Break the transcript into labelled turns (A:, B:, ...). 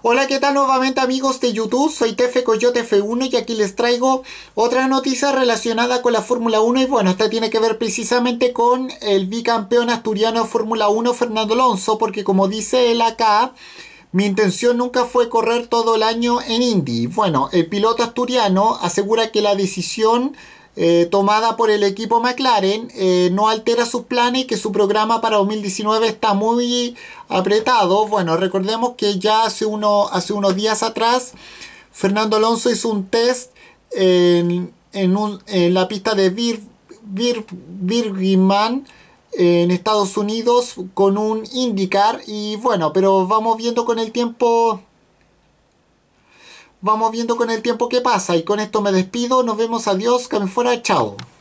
A: Hola, ¿qué tal nuevamente amigos de YouTube? Soy Tefe Coyote F1 y aquí les traigo otra noticia relacionada con la Fórmula 1 y bueno, esta tiene que ver precisamente con el bicampeón asturiano de Fórmula 1 Fernando Alonso porque como dice él acá, mi intención nunca fue correr todo el año en Indy. Bueno, el piloto asturiano asegura que la decisión eh, tomada por el equipo McLaren eh, no altera sus planes y que su programa para 2019 está muy apretado. Bueno, recordemos que ya hace, uno, hace unos días atrás Fernando Alonso hizo un test en, la pista de Bir, en Estados Unidos con un IndyCar y bueno, pero vamos viendo con el tiempo vamos viendo con el tiempo que pasa. Y con esto me despido. Nos vemos. Adiós. que me fuera. Chao.